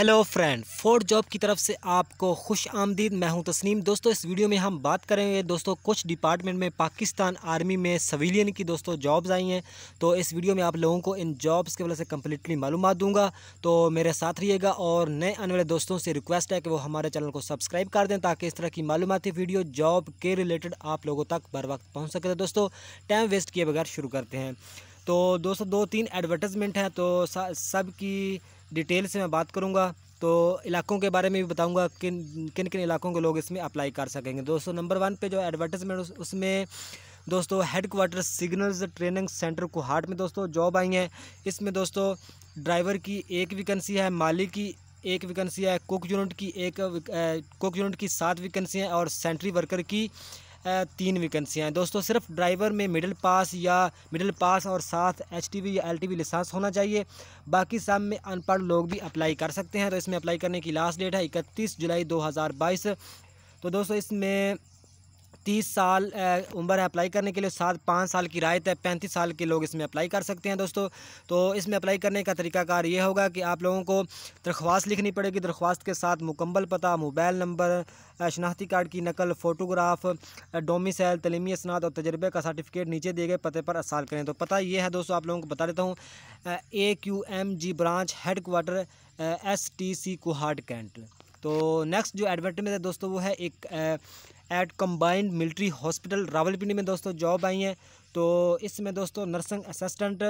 hello friend Ford job की तरफ से आपको खुश आमदीद मैं हूं तस्नीम दोस्तों इस वीडियो में हम बात करेंगे दोस्तों कुछ डिपार्टमेंट में पाकिस्तान आर्मी में सविलियन की दोस्तों जॉब्स आई हैं तो इस वीडियो में आप लोगों को इन जॉब्स के वजह से कम्प्लीटली मालूम दूंगा तो मेरे साथ रहिएगा और नए आने वाले दोस्तों से रिक्वेस्ट है कि वो हमारे चैनल को सब्सक्राइब कर दें ताकि इस तरह की मालूमती वीडियो जॉब के रिलेटेड आप लोगों तक बर वक्त पहुँच सके तो दोस्तों टाइम वेस्ट किए बगैर शुरू करते हैं तो दोस्तों दो तीन एडवर्टाइजमेंट हैं तो सब की डिटेल से मैं बात करूँगा तो इलाकों के बारे में भी बताऊंगा किन किन किन इलाकों के लोग इसमें अप्लाई कर सकेंगे दोस्तों नंबर वन पे जो एडवर्टाइजमेंट उसमें दोस्तों head quarter signals training center Kohat में दोस्तों जॉब आई हैं इसमें दोस्तों ड्राइवर की एक वैकेंसी है माली की एक वैकेंसी है कुक यूनिट की एक कुक यूनिट की सात वैकेंसी हैं और सेंट्री वर्कर की तीन वैकेंसियाँ हैं दोस्तों सिर्फ ड्राइवर में मिडिल पास या मिडिल पास और साथ एच या एल लाइसेंस होना चाहिए बाकी सब में अनपढ़ लोग भी अप्लाई कर सकते हैं तो इसमें अप्लाई करने की लास्ट डेट है इकतीस जुलाई दो तो दोस्तों इसमें तीस साल उम्र है अप्लाई करने के लिए साथ पाँच साल की रायत है पैंतीस साल के लोग इसमें अप्लाई कर सकते हैं दोस्तों तो इसमें अप्लाई करने का तरीकाकार ये होगा कि आप लोगों को दरख्वास्त लिखनी पड़ेगी दरख्वास्त के साथ मुकम्मल पता मोबाइल नंबर शनाख्ती कार्ड की नकल फ़ोटोग्राफ डोमिसल तलीमी असनाद और तजर्बे का सर्टिफिकेट नीचे दिए गए पते पर असाल करें तो पता ये है दोस्तों आप लोगों को बता देता हूँ A Q M G branch head quarter S T C Kohat cantt तो नेक्स्ट जो एडवर्टमेंट है दोस्तों वो है एक एट कम्बाइंड मिलिट्री हॉस्पिटल रावलपिंडी में दोस्तों जॉब आई है तो इसमें दोस्तों नर्सिंग असिस्टेंट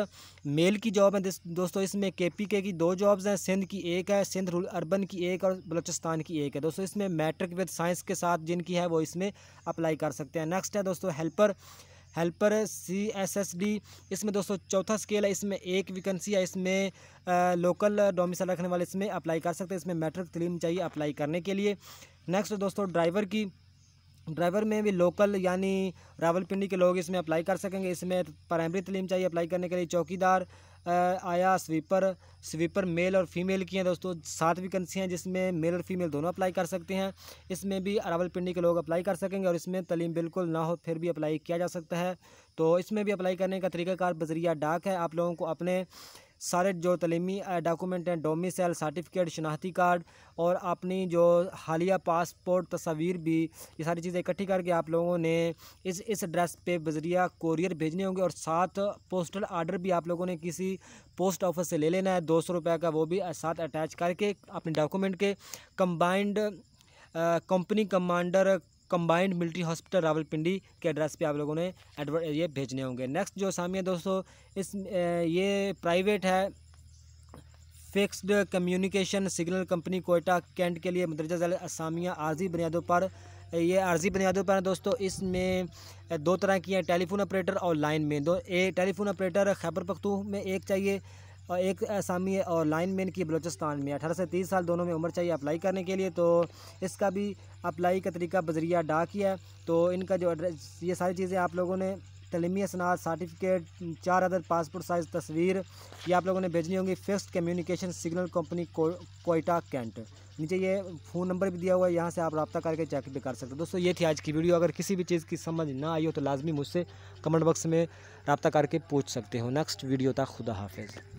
मेल की जॉब है दोस्तों इसमें के पी के की दो जॉब्स हैं सिंध की एक है सिंध रूरल अर्बन की एक और बलूचिस्तान की एक है दोस्तों इसमें मैट्रिक विद साइंस के साथ जिनकी है वो इसमें अप्लाई कर सकते हैं नेक्स्ट है दोस्तों helper helper C S S D इसमें दोस्तों चौथा स्केल है इसमें एक वैकेंसी है इसमें आ, लोकल डोमिसल रखने वाले इसमें अप्लाई कर सकते हैं इसमें मैट्रिक तलीम चाहिए अप्लाई करने के लिए नेक्स्ट दोस्तों ड्राइवर की ड्राइवर में भी लोकल यानी रावलपिंडी के लोग इसमें अप्लाई कर सकेंगे इसमें प्राइमरी तलीम चाहिए अप्लाई करने के लिए चौकीदार आया स्वीपर स्वीपर मेल और फीमेल की हैं दोस्तों सात वैकेंसी हैं जिसमें मेल और फीमेल दोनों अप्लाई कर सकते हैं इसमें भी पिंडी के लोग अप्लाई कर सकेंगे और इसमें तलीम बिल्कुल ना हो फिर भी अप्लाई किया जा सकता है तो इसमें भी अप्लाई करने का तरीकाकार बजरिया डाक है आप लोगों को अपने सारे जो तलीमी डॉक्यूमेंट हैं डोमिसल सर्टिफिकेट शनाख्ती कार्ड और अपनी जो हालिया पासपोर्ट तस्वीर भी ये सारी चीज़ें इकट्ठी करके आप लोगों ने इस इस एड्रेस पे बजरिया कोरियर भेजने होंगे और साथ पोस्टल आर्डर भी आप लोगों ने किसी पोस्ट ऑफिस से ले लेना है दो सौ रुपये का वो भी साथ अटैच करके अपने डॉक्यूमेंट के combined company commander combined military hospital Rawalpindi के एड्रेस पे आप लोगों ने एडव ये भेजने होंगे नेक्स्ट जो असामी है दोस्तों इस ये प्राइवेट है fixed communication signal company Quetta cantt के लिए मदरजा जैल असामियाँ आर्जी बुनियादों पर ये आर्जी बुनियादों पर है दोस्तों इसमें दो तरह की हैं टेलीफोन ऑपरेटर और लाइन में दो ए टेलीफोन ऑपरेटर खैबर पख्तू में एक चाहिए और एक असामी और लाइन मैन की बलोचिस्तान में अठारह से तीस साल दोनों में उम्र चाहिए अप्लाई करने के लिए तो इसका भी अप्लाई का तरीका बजरिया डाक ही है तो इनका जो एड्रेस ये सारी चीज़ें आप लोगों ने तलीमी असनाद सर्टिफिकेट चार अदर पासपोर्ट साइज़ तस्वीर ये आप लोगों ने भेजनी होंगी फिक्स कम्युनिकेशन सिग्नल कंपनी को, कोयटा कैंट नीचे ये फ़ोन नंबर भी दिया हुआ है यहाँ से आप रब्ता करके चेक भी कर सकते हो दोस्तों ये थी आज की वीडियो अगर किसी भी चीज़ की समझ ना आई हो तो लाजमी मुझसे कमेंट बॉक्स में रब्ता करके पूछ सकते हो नेक्स्ट वीडियो था खुदा हाफिज़